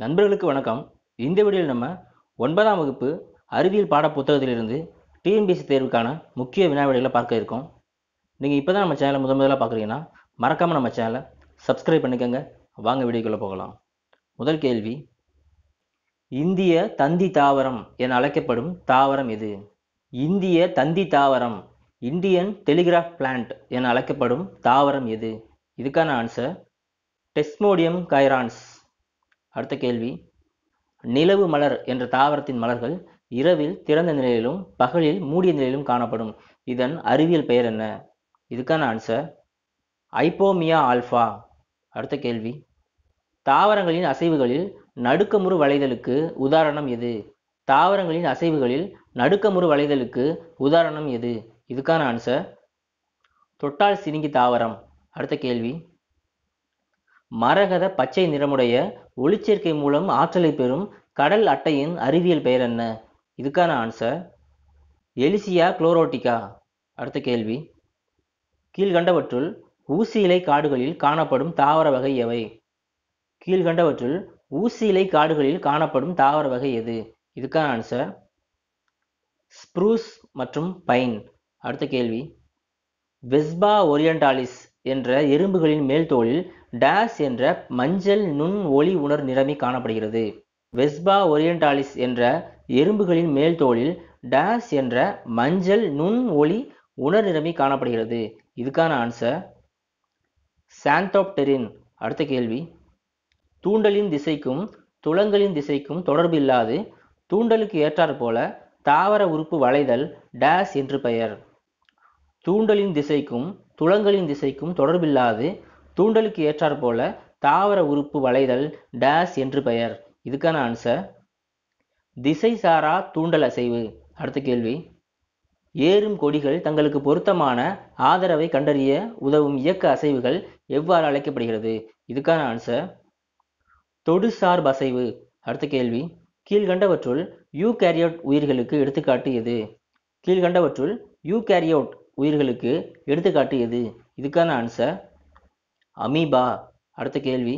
நண்பர்களுக்கு வணக்கம் இந்த வீடியோவில் நம்ம ஒன்பதாம் வகுப்பு அறிவியல் பாட புத்தகத்திலிருந்து டிஎன்பிசி தேர்வுக்கான முக்கிய வினாவிடைகளை பார்க்க இருக்கோம் நீங்கள் இப்போ தான் நம்ம சேனலை முதன் முதலாக பார்க்குறீங்கன்னா மறக்காமல் நம்ம சேனலை சப்ஸ்கிரைப் பண்ணிக்கோங்க வாங்க வீடியோக்குள்ளே போகலாம் முதல் கேள்வி இந்திய தந்தி தாவரம் என அழைக்கப்படும் தாவரம் எது இந்திய தந்தி தாவரம் இந்தியன் டெலிகிராஃப் பிளான்ட் என அழைக்கப்படும் தாவரம் எது இதுக்கான ஆன்சர் டெஸ்மோடியம் கைரான்ஸ் அடுத்த கேள்வி நிலவு மலர் என்ற தாவரத்தின் மலர்கள் இரவில் திறந்த நிலையிலும் பகலில் மூடிய நிலையிலும் காணப்படும் இதன் அறிவியல் பெயர் என்ன இதுக்கான ஆன்சர் ஐப்போமியா ஆல்ஃபா அடுத்த கேள்வி தாவரங்களின் அசைவுகளில் நடுக்கமுறு வளைதலுக்கு உதாரணம் எது தாவரங்களின் அசைவுகளில் நடுக்கமுறு வளைதலுக்கு உதாரணம் எது இதுக்கான ஆன்சர் தொட்டால் சினிங்கி தாவரம் அடுத்த கேள்வி மரகத பச்சை நிறமுடைய ஒளிச்சேர்க்கை மூலம் ஆற்றலை பெறும் கடல் அட்டையின் அறிவியல் பெயர் என்ன இதுக்கான ஆன்சர் எலிசியா குளோரோட்டிகா அடுத்த கேள்வி கீழ்கண்டவற்றுள் ஊசி இலை காடுகளில் காணப்படும் தாவர வகை எவை கீழ்கண்டவற்றுள் ஊசி இலை காடுகளில் காணப்படும் தாவர வகை எது இதுக்கான ஆன்சர் ஸ்ப்ரூஸ் மற்றும் பைன் அடுத்த கேள்வி வெஸ்பா ஒரியன்டாலிஸ் என்ற எறும்புகளின் மேல் தோலில் டேஸ் என்ற மஞ்சள் நுண் ஒளி உணர் நிறமி காணப்படுகிறது வெஸ்பா ஒரியன்டாலிஸ் என்ற எறும்புகளின் மேல் தோலில் டேஸ் என்ற மஞ்சள் நுண் ஒளி உணர் நிறமி காணப்படுகிறது இதுக்கான ஆன்சர் சாந்தோப்டெரின் அடுத்த கேள்வி தூண்டலின் திசைக்கும் துளங்களின் திசைக்கும் தொடர்பு இல்லாது தூண்டலுக்கு ஏற்றாற்போல போல தாவர உறுப்பு வளைதல் டேஸ் என்று பெயர் தூண்டலின் திசைக்கும் துளங்களின் திசைக்கும் தொடர்பில்லாது தூண்டலுக்கு ஏற்றாற் போல தாவர உறுப்பு வளைதல் டேஸ் என்று பெயர் இதுக்கான ஆன்சர் திசை சாரா தூண்டல் அசைவு அடுத்த கேள்வி ஏறும் கொடிகள் தங்களுக்கு பொருத்தமான ஆதரவை கண்டறிய உதவும் இயக்க அசைவுகள் எவ்வாறு அழைக்கப்படுகிறது இதுக்கான ஆன்சர் தொடுசார் அசைவு அடுத்த கேள்வி கீழ்கண்டவற்றுள் யூ கேரியோட் உயிர்களுக்கு எடுத்துக்காட்டு எது கீழ்கண்டவற்றுள் யூ கேரியோட் உயிர்களுக்கு எடுத்துக்காட்டு எது இதுக்கான ஆன்சர் அமீபா அடுத்த கேள்வி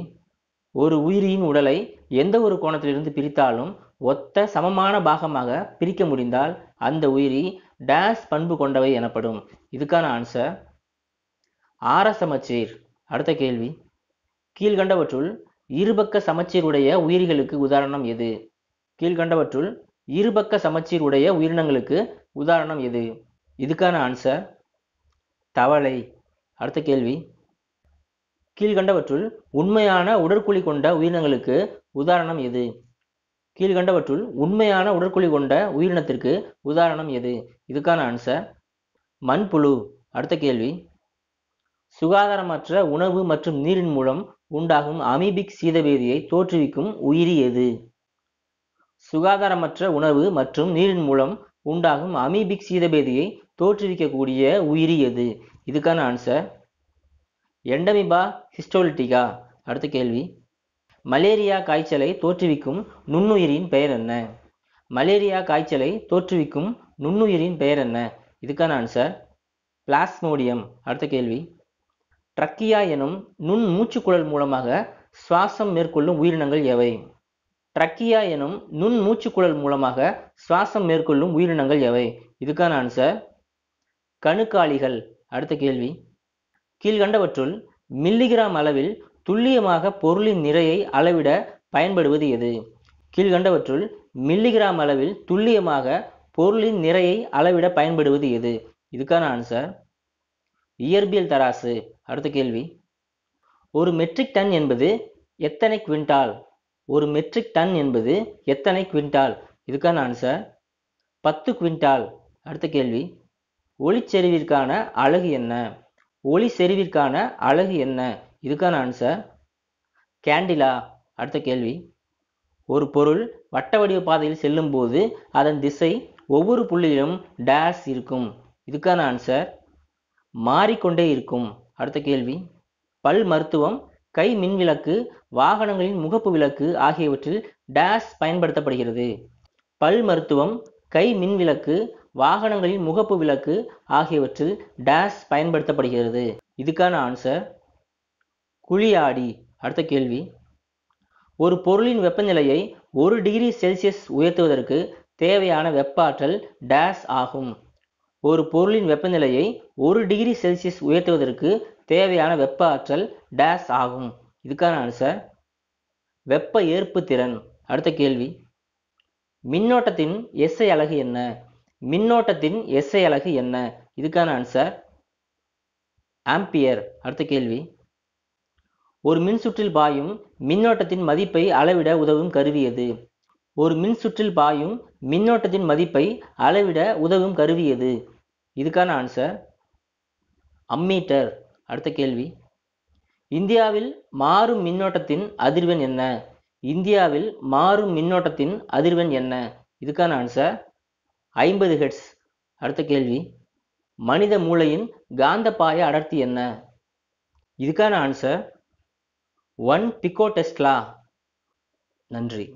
ஒரு உயிரியின் உடலை எந்த ஒரு கோணத்திலிருந்து பிரித்தாலும் ஒத்த சமமான பாகமாக பிரிக்க முடிந்தால் அந்த உயிரி டேஸ் பண்பு கொண்டவை எனப்படும் இதுக்கான ஆன்சர் ஆர சமச்சீர் அடுத்த கேள்வி கீழ்கண்டவற்றுள் இருபக்க சமச்சீருடைய உயிரிகளுக்கு உதாரணம் எது கீழ்கண்டவற்றுள் இருபக்க சமச்சீருடைய உயிரினங்களுக்கு உதாரணம் எது இதுக்கான ஆன்சர் தவளை அடுத்த கேள்வி கீழ்கண்டவற்றுள் உண்மையான உடற்குழி கொண்ட உயிரினங்களுக்கு உதாரணம் எது கீழ்கண்டவற்றுள் உண்மையான உடற்குழி கொண்ட உயிரினத்திற்கு உதாரணம் எது இதுக்கான ஆன்சர் மண்புழு அடுத்த கேள்வி சுகாதாரமற்ற உணவு மற்றும் நீரின் மூலம் உண்டாகும் அமீபிக் சீதவேதியை தோற்றுவிக்கும் உயிரி எது சுகாதாரமற்ற உணவு மற்றும் நீரின் மூலம் உண்டாகும் அமீபிக் சீதபேதியை தோற்றுவிக்கக்கூடிய உயிரி எது இதுக்கான ஆன்சர் எண்டமிபா ஹிஸ்டோலிட்டிகா அடுத்த கேள்வி மலேரியா காய்ச்சலை தோற்றுவிக்கும் நுண்ணுயிரின் பெயர் என்ன மலேரியா காய்ச்சலை தோற்றுவிக்கும் நுண்ணுயிரின் பெயர் என்ன இதுக்கான ஆன்சர் பிளாஸ்மோடியம் அடுத்த கேள்வி ட்ரக்கியா எனும் நுண் மூச்சுக்குழல் மூலமாக சுவாசம் மேற்கொள்ளும் உயிரினங்கள் எவை ட்ரக்கியா எனும் நுண் மூச்சுக்குழல் மூலமாக சுவாசம் மேற்கொள்ளும் உயிரினங்கள் எவை இதுக்கான ஆன்சர் கணுக்காளிகள் அடுத்த கேள்வி கீழ்கண்டவற்றுள் மில்லிகிராம் அளவில் துல்லியமாக பொருளின் நிறையை அளவிட பயன்படுவது எது கீழ்கண்டவற்றுள் மில்லிகிராம் அளவில் துல்லியமாக பொருளின் நிறையை அளவிட பயன்படுவது எது இதுக்கான ஆன்சர் இயற்பியல் தராசு அடுத்த கேள்வி ஒரு மெட்ரிக் டன் என்பது எத்தனை குவிண்டால் ஒரு மெட்ரிக் டன் என்பது எத்தனை குவிண்டால் இதுக்கான ஆன்சர் பத்து குவிண்டால் அடுத்த கேள்வி ஒளிச்செறிவிற்கான அழகு என்ன ஒளி செறிவிற்கான அழகு என்ன இதுக்கான ஆன்சர் கேண்டிலா அடுத்த கேள்வி ஒரு பொருள் வட்ட வடிவ பாதையில் செல்லும் போது அதன் திசை ஒவ்வொரு புள்ளியிலும் டேஸ் இருக்கும் இதுக்கான ஆன்சர் மாறிக்கொண்டே இருக்கும் அடுத்த கேள்வி பல் மருத்துவம் கை மின்விளக்கு வாகனங்களின் முகப்பு விளக்கு ஆகியவற்றில் டேஸ் பயன்படுத்தப்படுகிறது பல் மருத்துவம் கை மின்விளக்கு வாகனங்களின் முகப்பு விளக்கு ஆகியவற்றில் டேஷ் பயன்படுத்தப்படுகிறது இதுக்கான ஆன்சர் குழியாடி அடுத்த கேள்வி ஒரு பொருளின் வெப்பநிலையை ஒரு டிகிரி செல்சியஸ் உயர்த்துவதற்கு தேவையான வெப்ப ஆற்றல் டேஷ் ஆகும் ஒரு பொருளின் வெப்பநிலையை ஒரு டிகிரி செல்சியஸ் உயர்த்துவதற்கு தேவையான வெப்ப ஆற்றல் டேஷ் ஆகும் இதுக்கான ஆன்சர் வெப்ப ஏற்பு திறன் அடுத்த கேள்வி மின்னோட்டத்தின் எஸ்ஐ அலகு என்ன மின்னோட்டத்தின் எஸ்ஐ அலகு என்ன இதுக்கான ஆன்சர் ஆம்பியர் அடுத்த கேள்வி ஒரு மின்சுற்றில் பாயும் மின்னோட்டத்தின் மதிப்பை அளவிட உதவும் கருவி எது ஒரு மின்சுற்றில் பாயும் மின்னோட்டத்தின் மதிப்பை அளவிட உதவும் கருவி எது இதுக்கான ஆன்சர் அம்மீட்டர் அடுத்த கேள்வி இந்தியாவில் மாறும் மின்னோட்டத்தின் அதிர்வெண் என்ன இந்தியாவில் மாறும் மின்னோட்டத்தின் அதிர்வெண் என்ன இதுக்கான ஆன்சர் ஐம்பது ஹெட்ஸ் அடுத்த கேள்வி மனித மூளையின் காந்த பாய அடர்த்தி என்ன இதுக்கான ஆன்சர் ஒன் பிகோ டெஸ்ட்லா நன்றி